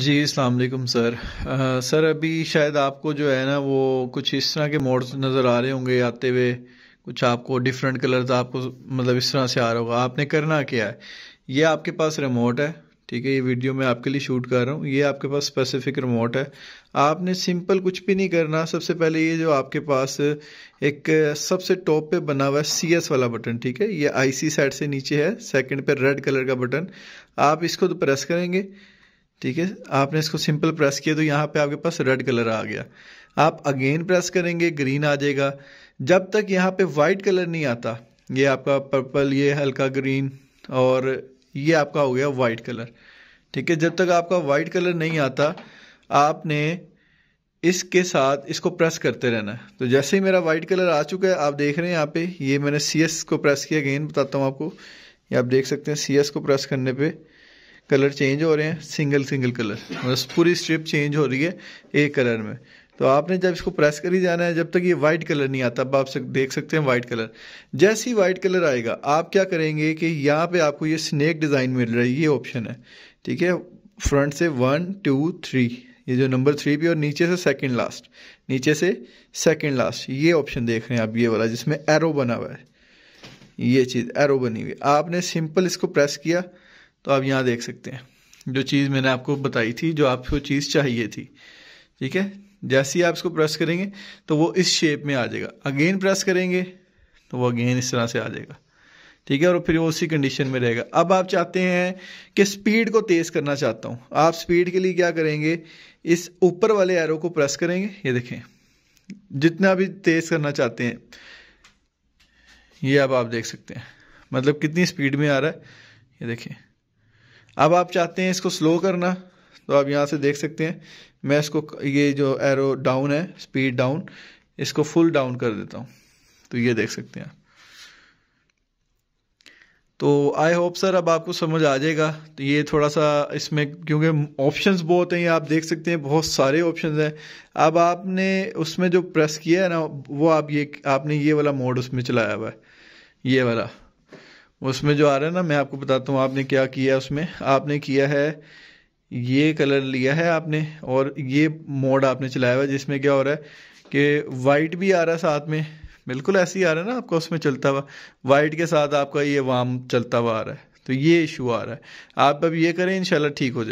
जी अस्सलाम वालेकुम सर आ, सर अभी शायद आपको जो है ना वो कुछ इस तरह के मोड्स नज़र आ रहे होंगे आते हुए कुछ आपको डिफरेंट कलर्स आपको मतलब इस तरह से आ रहा होगा आपने करना क्या है ये आपके पास रिमोट है ठीक है ये वीडियो मैं आपके लिए शूट कर रहा हूँ ये आपके पास स्पेसिफिक रिमोट है आपने सिंपल कुछ भी नहीं करना सबसे पहले ये जो आपके पास एक सबसे टॉप पे बना हुआ है सी एस वाला बटन ठीक है ये आईसी साइड से नीचे है सेकंड पे रेड कलर का बटन आप इसको तो प्रेस करेंगे ठीक है आपने इसको सिंपल प्रेस किया तो यहाँ पे आपके पास रेड कलर आ गया आप अगेन प्रेस करेंगे ग्रीन आ जाएगा जब तक यहाँ पे वाइट कलर नहीं आता ये आपका पर्पल ये हल्का ग्रीन और ये आपका हो गया वाइट कलर ठीक है जब तक आपका वाइट कलर नहीं आता आपने इसके साथ इसको प्रेस करते रहना तो जैसे ही मेरा वाइट कलर आ चुका है आप देख रहे हैं यहाँ पे ये मैंने सी एस को प्रेस किया अगेन बताता हूँ आपको ये आप देख सकते हैं सी एस को प्रेस करने पर कलर चेंज हो रहे हैं सिंगल सिंगल कलर बस पूरी स्ट्रिप चेंज हो रही है एक कलर में तो आपने जब इसको प्रेस कर ही जाना है जब तक ये वाइट कलर नहीं आता अब आप सक, देख सकते हैं वाइट कलर जैसे ही वाइट कलर आएगा आप क्या करेंगे कि यहाँ पे आपको ये स्नैक डिज़ाइन मिल रहा है ये ऑप्शन है ठीक है फ्रंट से वन टू थ्री ये जो नंबर थ्री पे और नीचे से सेकंड लास्ट नीचे से सेकंड लास्ट ये ऑप्शन देख रहे हैं आप ये वाला जिसमें एरो बना हुआ है ये चीज़ एरो बनी हुई आपने सिंपल इसको प्रेस किया तो आप यहाँ देख सकते हैं जो चीज़ मैंने आपको बताई थी जो आपको चीज़ चाहिए थी ठीक है जैसे ही आप इसको प्रेस करेंगे तो वो इस शेप में आ जाएगा अगेन प्रेस करेंगे तो वो अगेन इस तरह से आ जाएगा ठीक है और फिर वो उसी कंडीशन में रहेगा अब आप चाहते हैं कि स्पीड को तेज़ करना चाहता हूँ आप स्पीड के लिए क्या करेंगे इस ऊपर वाले एरो को प्रेस करेंगे ये देखें जितना भी तेज़ करना चाहते हैं ये अब आप देख सकते हैं मतलब कितनी स्पीड में आ रहा है ये देखें अब आप चाहते हैं इसको स्लो करना तो आप यहाँ से देख सकते हैं मैं इसको ये जो एरो डाउन है स्पीड डाउन इसको फुल डाउन कर देता हूँ तो ये देख सकते हैं तो आई होप सर अब आपको समझ आ जाएगा तो ये थोड़ा सा इसमें क्योंकि ऑप्शंस बहुत हैं आप देख सकते हैं बहुत सारे ऑप्शंस हैं अब आपने उसमें जो प्रेस किया है ना वो आप ये आपने ये वाला मोड उसमें चलाया हुआ है ये वाला उसमें जो आ रहा है ना मैं आपको बताता हूँ आपने क्या किया उसमें आपने किया है ये कलर लिया है आपने और ये मोड आपने चलाया हुआ जिसमें क्या हो रहा है कि वाइट भी आ रहा है साथ में बिल्कुल ऐसे ही आ रहा है ना आपका उसमें चलता हुआ वाइट के साथ आपका ये वाम चलता हुआ आ रहा है तो ये इशू आ रहा है आप अब ये करें इंशाल्लाह ठीक हो जाएगा